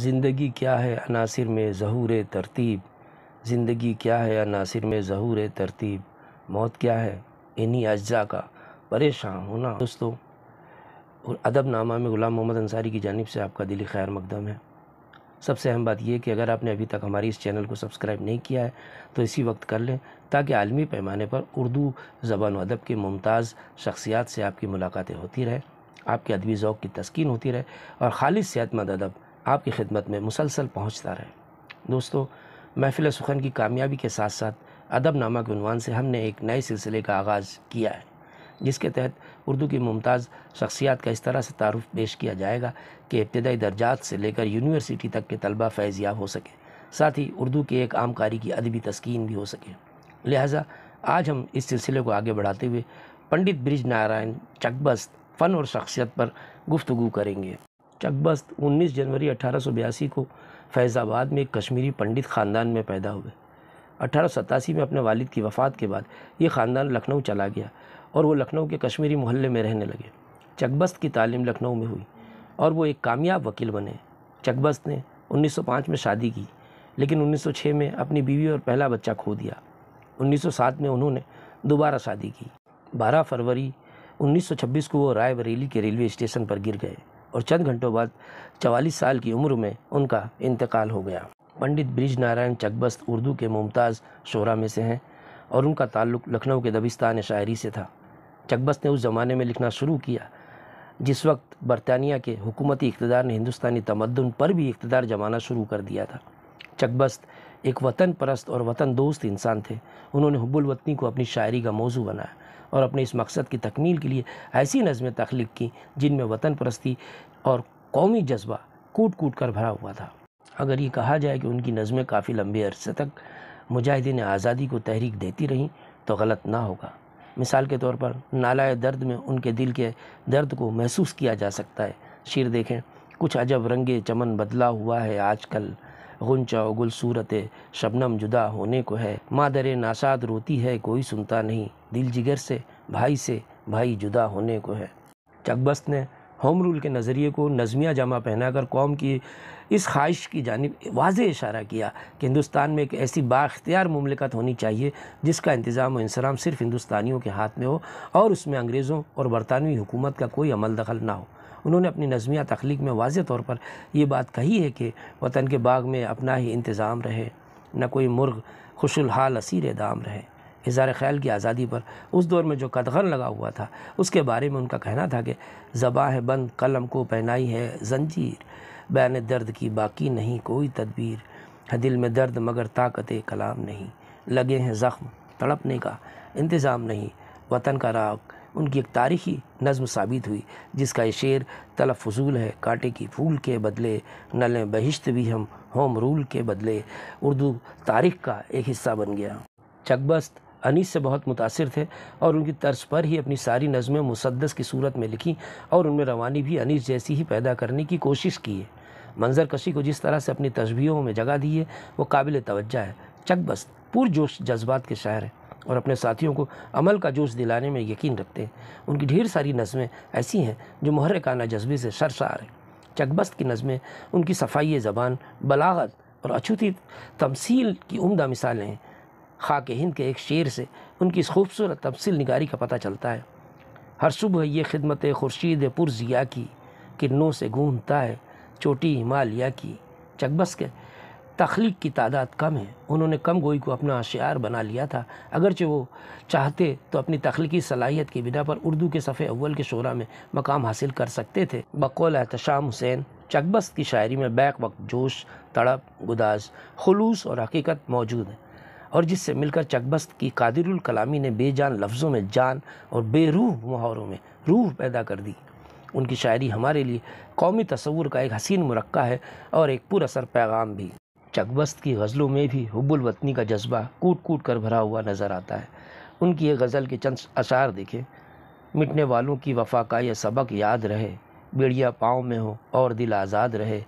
ज़िंदगी क्या है अनासर में ज़हूर तरतीब ज़िंदगी क्या है अनासर में ज़हूर तरतीब मौत क्या है इन्हीं अज्जा का परेशान होना दोस्तों और नामा में ग़ुलाम मोहम्मद अंसारी की जानब से आपका दिली खैर मकदम है सबसे अहम बात यह कि अगर आपने अभी तक हमारी इस चैनल को सब्सक्राइब नहीं किया है तो इसी वक्त कर लें ताकि आलमी पैमाने पर उर्दू ज़बान अदब के मुमताज़ शख्सियात से आपकी मुलाकातें होती रहे आपके अदबी ओक़ की तस्किन होती रहे और खालिद सेहतमंद अदब आपकी खिदमत में मुसलसल पहुँचता रहे दोस्तों महफिल सुखन की कामयाबी के साथ साथ अदब नामा के अनवान से हमने एक नए सिलसिले का आगाज़ किया है जिसके तहत उर्दू की मुमताज़ शख्सियात का इस तरह से तारफ़ पेश किया जाएगा कि इब्तदाई दर्जात से लेकर यूनिवर्सिटी तक के तलबा फैज़याब हो सके साथ ही उर्दू के एक आम कारी की अदबी तस्कीन भी हो सके लिहाजा आज हम इस सिलसिले को आगे बढ़ाते हुए पंडित ब्रिज नारायण चकबस्त फ़न और शख्सियत पर गुफ्तु करेंगे चकबस्त 19 जनवरी अठारह को फैज़ाबाद में एक कश्मीरी पंडित ख़ानदान में पैदा हुए अठारह में अपने वालिद की वफ़ात के बाद ये ख़ानदान लखनऊ चला गया और वो लखनऊ के कश्मीरी मोहल्ले में रहने लगे चकबस्त की तालीम लखनऊ में हुई और वो एक कामयाब वकील बने चकबस्त ने 1905 में शादी की लेकिन 1906 में अपनी बीवी और पहला बच्चा खो दिया 1907 में उन्होंने दोबारा शादी की 12 फरवरी 1926 को वो रायबरेली के रेलवे स्टेशन पर गिर गए और चंद घंटों बाद चवालीस साल की उम्र में उनका इंतकाल हो गया पंडित ब्रिज नारायण चकबस्त उर्दू के मुमताज़ शोरा में से हैं और उनका ताल्लुक़ लखनऊ के दबिस्तान शायरी से था चकबस्त ने उस ज़माने में लिखना शुरू किया जिस वक्त बरतानिया के हुकूमती इकतदार ने हिंदुस्तानी तमदन पर भी इकतदार जमाना शुरू कर दिया था चकबस्त एक वतन परस्त और वतन दोस्त इंसान थे उन्होंने हब्बुल वतनी को अपनी शायरी का मौजू बनाया और अपने इस मकसद की तकमील के लिए ऐसी नज़में तख्लीक की जिनमें वतन परस्ती और कौमी जज्बा कूट कूट कर भरा हुआ था अगर ये कहा जाए कि उनकी नज़में काफ़ी लंबे अरसे तक मुजाहिदीन आज़ादी को तहरीक देती रहीं तो गलत ना होगा मिसाल के तौर पर नालाय दर्द में उनके दिल के दर्द को महसूस किया जा सकता है शेर देखें कुछ अजब रंगे चमन बदला हुआ है आजकल गुंचा गुल सूरत शबनम जुदा होने को है मादर नासाद रोती है कोई सुनता नहीं दिल जिगर से भाई से भाई जुदा होने को है चकबस्त ने होम रूल के नज़रिए को नज़मिया जामा पहनाकर कौम की इस ख्वाहिश की जानब वाज इशारा किया कि हिंदुस्तान में एक ऐसी बाख्तियार ममलिकत होनी चाहिए जिसका इंतज़ाम और इंसराम सिर्फ हिंदुस्तानियों के हाथ में हो और उसमें अंग्रेज़ों और बरतानवी हुकूमत का कोई अमल दखल ना हो उन्होंने अपनी नज़मिया तख्लीक में वाज तौर पर यह बात कही है कि वतन के बाग में अपना ही इंतज़ाम रहे न कोई मुर्ग खुशलहाल असीर दाम रहे इज़ार ख्याल की आज़ादी पर उस दौर में जो कदगन लगा हुआ था उसके बारे में उनका कहना था कि ज़बा है बंद कलम को पहनाई है जंजीर बैन दर्द की बाकी नहीं कोई तदबीर है दिल में दर्द मगर ताकत कलाम नहीं लगे हैं ज़ख्म तड़पने का इंतज़ाम नहीं वतन का राग उनकी एक तारीखी नज़म साबित हुई जिसका ये शेर तलब फजूल है कांटे की फूल के बदले नल बहिश्त भी हम होम रूल के बदले उर्दू तारीख का एक हिस्सा बन गया चकबस्त अनीस से बहुत मुतासर थे और उनकी तर्ज पर ही अपनी सारी नज़में मुसदस की सूरत में लिखीं और उनमें रवानी भी अनीस जैसी ही पैदा करने की कोशिश की है मंजर कशी को जिस तरह से अपनी तस्वीरों में जगह दी है वो काबिल तवज्जा है चकबस्त पुरजोश जज्बात के शायर हैं और अपने साथियों को अमल का जोश दिलाने में यकीन रखते हैं उनकी ढेर सारी नज़में ऐसी हैं जो महरकाना जज्बे से सरसार हैं चकबस्त की नज़में उनकी सफाई ज़बान बलागत और अछूती तमसील की उमदा मिसालें हैं खाक हिंद के एक शेर से उनकी इस खूबसूरत तफसील निगारी का पता चलता है हर सुबह ये खिदमत खुर्शीद पुरजिया की किरनों से गूंधता है चोटी हिमालिया की चकबस के तख्लीक की तादाद कम है उन्होंने कम गोई को अपना अशार बना लिया था अगरचे वो चाहते तो अपनी तख्लीकी सलाहियत की बिना पर उर्दू के सफ़े अव्वल के शोरा में मकाम हासिल कर सकते थे बकौल एहतशाम हुसैन चकबस की शायरी में बैक वक्त जोश तड़प गुदाज खलूस और हकीकत मौजूद है और जिससे मिलकर चकबस्त की कादिरकलामी ने बेजान लफ्ज़ों में जान और बेरूह मुहावरों में रूह पैदा कर दी उनकी शायरी हमारे लिए कौमी तस्वूर का एक हसीन मुरक्का है और एक पुरअसर पैगाम भी चकबस्त की गज़लों में भी हुबुल वतनी का जज्बा कूट कूट कर भरा हुआ नज़र आता है उनकी ये गज़ल के चंद अशार देखें मिटने वालों की वफा का यह सबक याद रहे बेड़िया पाँव में हो और दिल आज़ाद रहे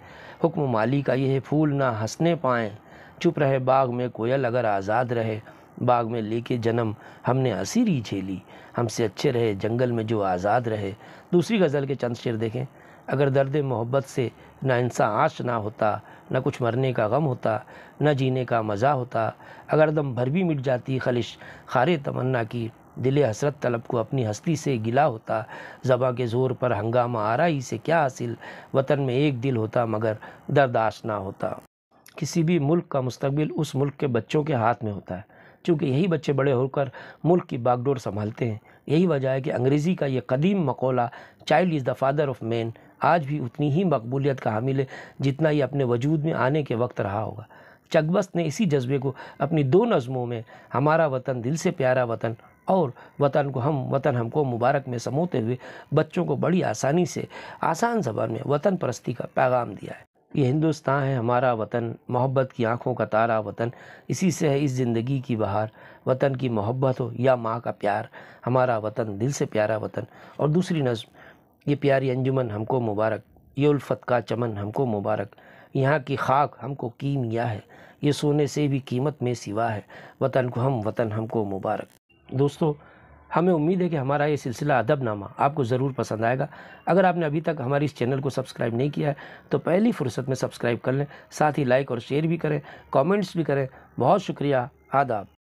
हुक्म माली का यह फूल ना हंसने पाए चुप रहे बाग में कोयल अगर आज़ाद रहे बाग में लेके जन्म हमने असीरी झेली हमसे अच्छे रहे जंगल में जो आज़ाद रहे दूसरी गज़ल के चंद शेर देखें अगर दर्द मोहब्बत से ना इंसान आश ना होता ना कुछ मरने का गम होता ना जीने का मज़ा होता अगर दम भर भी मिट जाती खलिश खारे तमन्ना की दिल हसरत तलब को अपनी हस्ती से गिला होता ज़बा के ज़ोर पर हंगामा आराई से क्या हासिल वतन में एक दिल होता मगर दर्दाश्त ना होता किसी भी मुल्क का मुस्तबिल उस मुल्क के बच्चों के हाथ में होता है चूँकि यही बच्चे बड़े होकर मुल्क की बागडोर संभालते हैं यही वजह है कि अंग्रेज़ी का ये कदीम मकोला child is the father of man आज भी उतनी ही मकबूलियत का हामिल है जितना ये अपने वजूद में आने के वक्त रहा होगा चकबस्त ने इसी जज्बे को अपनी दो नज़मों में हमारा वतन दिल से प्यारा वतन और वतन को हम वतन हमको मुबारक में समोते हुए बच्चों को बड़ी आसानी से आसान जबान में वतन परस्ती का पैगाम दिया है ये हिंदुस्तान है हमारा वतन मोहब्बत की आँखों का तारा वतन इसी से है इस ज़िंदगी की बहार वतन की मोहब्बत हो या माँ का प्यार हमारा वतन दिल से प्यारा वतन और दूसरी नज़म ये प्यारी अंजुमन हमको मुबारक ये उल्फत का चमन हमको मुबारक यहाँ की खाक हमको कीमिया है ये सोने से भी कीमत में सिवा है वतन को हम वतन हमको मुबारक दोस्तों हमें उम्मीद है कि हमारा ये सिलसिला अदबनामा आपको ज़रूर पसंद आएगा अगर आपने अभी तक हमारी इस चैनल को सब्सक्राइब नहीं किया है तो पहली फुर्सत में सब्सक्राइब कर लें साथ ही लाइक और शेयर भी करें कमेंट्स भी करें बहुत शुक्रिया आदाब